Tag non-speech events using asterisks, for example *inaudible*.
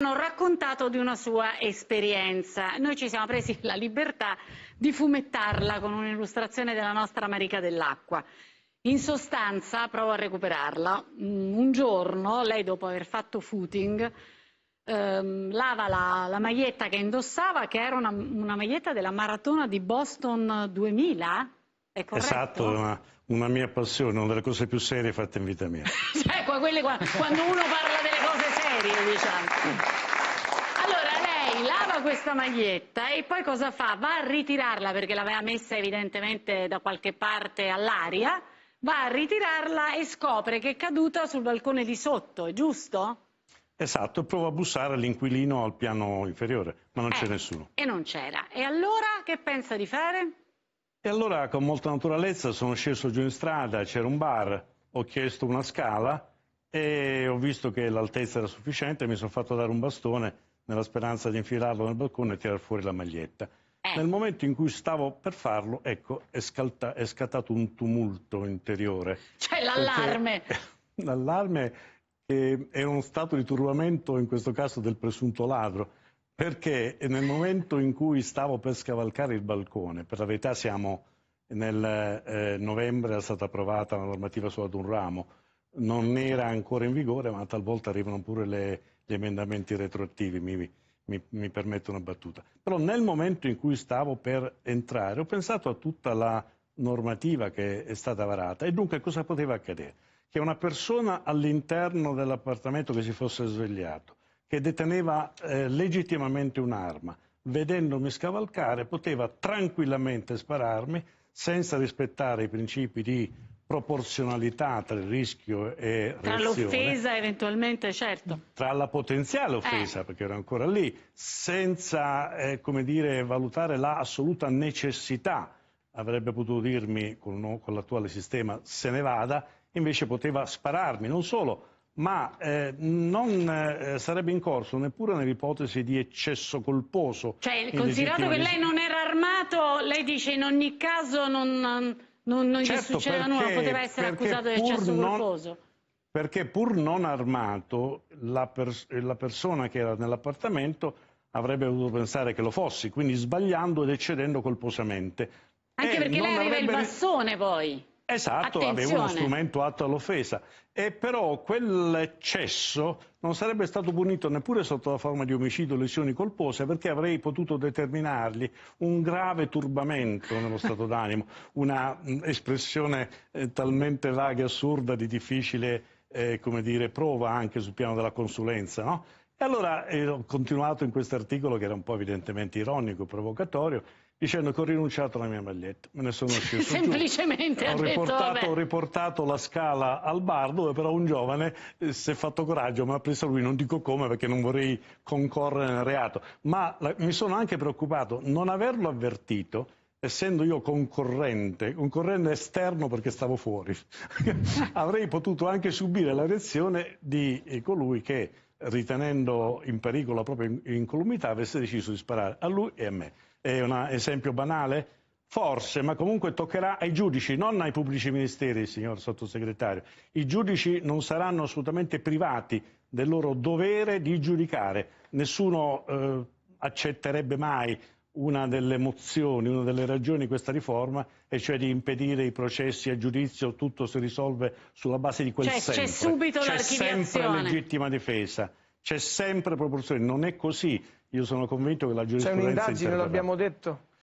hanno raccontato di una sua esperienza. Noi ci siamo presi la libertà di fumettarla con un'illustrazione della nostra Marica dell'Acqua. In sostanza, provo a recuperarla, mm, un giorno lei dopo aver fatto footing ehm, lava la, la, maglietta che indossava, che era una, una, maglietta della maratona di Boston 2000, è corretto? Esatto, una, una mia passione, una delle cose più serie fatte in vita mia. *laughs* cioè, quelle, quando uno parla serio, diciamo. Allora lei lava questa maglietta e poi cosa fa? Va a ritirarla perché l'aveva messa evidentemente da qualche parte all'aria, va a ritirarla e scopre che è caduta sul balcone di sotto, giusto? Esatto, prova a bussare all'inquilino al piano inferiore, ma non eh, c'è nessuno. E non c'era. E allora che pensa di fare? E allora con molta naturalezza sono sceso giù in strada, c'era un bar, ho chiesto una scala e ho visto che l'altezza era sufficiente, mi sono fatto dare un bastone nella speranza di infilarlo nel balcone e tirar fuori la maglietta. Eh. Nel momento in cui stavo per farlo, ecco, è, scalta, è scattato un tumulto interiore. c'è l'allarme! *laughs* l'allarme è uno stato di turbamento, in questo caso del presunto ladro, perché nel momento in cui stavo per scavalcare il balcone, per la verità siamo nel eh, novembre, è stata approvata la normativa su ad un ramo, non era ancora in vigore, ma talvolta arrivano pure le, gli emendamenti retroattivi, mi, mi, mi, permetto una battuta. Però nel momento in cui stavo per entrare ho pensato a tutta la normativa che è stata varata e dunque cosa poteva accadere? Che una persona all'interno dell'appartamento che si fosse svegliato, che deteneva eh, legittimamente un'arma, vedendomi scavalcare poteva tranquillamente spararmi senza rispettare i principi di proporzionalità tra il rischio e reazione. Tra l'offesa eventualmente, certo. Tra la potenziale eh. offesa, eh. perché era ancora lì, senza eh, dire, valutare l'assoluta necessità. Avrebbe potuto dirmi, con, con l'attuale sistema, se ne vada, invece poteva spararmi. Non solo, ma eh, non eh, sarebbe in corso neppure nell'ipotesi di eccesso colposo. Cioè, considerato che lei non era armato, lei dice in ogni caso non non, non certo, gli succedeva perché, nulla, poteva essere accusato di eccesso colposo. Perché pur non armato, la, pers la persona che era nell'appartamento avrebbe dovuto pensare che lo fossi, quindi sbagliando ed eccedendo colposamente. Anche eh, perché lei aveva il bastone poi. Esatto, Attenzione. aveva uno strumento atto all'offesa. E però quell'eccesso non sarebbe stato punito neppure sotto la forma di omicidio o lesioni colpose perché avrei potuto determinargli un grave turbamento nello stato d'animo, una mm, espressione eh, talmente vaga e assurda di difficile eh, come dire, prova anche sul piano della consulenza, no? E allora ho continuato in questo articolo che era un po' evidentemente ironico, provocatorio, dicendo che ho rinunciato alla mia maglietta, me ne sono sceso uscito. *laughs* Semplicemente ho, detto, riportato, ho, riportato, la scala al bar dove però un giovane eh, si è fatto coraggio, mi ha preso lui, non dico come perché non vorrei concorrere nel reato, ma la, mi sono anche preoccupato non averlo avvertito essendo io concorrente, concorrente esterno perché stavo fuori, *laughs* avrei potuto anche subire la reazione di eh, colui che ritenendo in pericolo la propria incolumità, avesse deciso di sparare a lui e a me. È un esempio banale? Forse, ma comunque toccherà ai giudici, non ai pubblici ministeri, signor sottosegretario. I giudici non saranno assolutamente privati del loro dovere di giudicare. Nessuno eh, accetterebbe mai una delle mozioni, una delle ragioni di questa riforma, e cioè di impedire i processi a giudizio, tutto si risolve sulla base di quel cioè, sempre. C'è subito c'è sempre legittima difesa, c'è sempre proporzione. Non è così. Io sono convinto che la giurisprudenza... C'è un'indagine, l'abbiamo detto?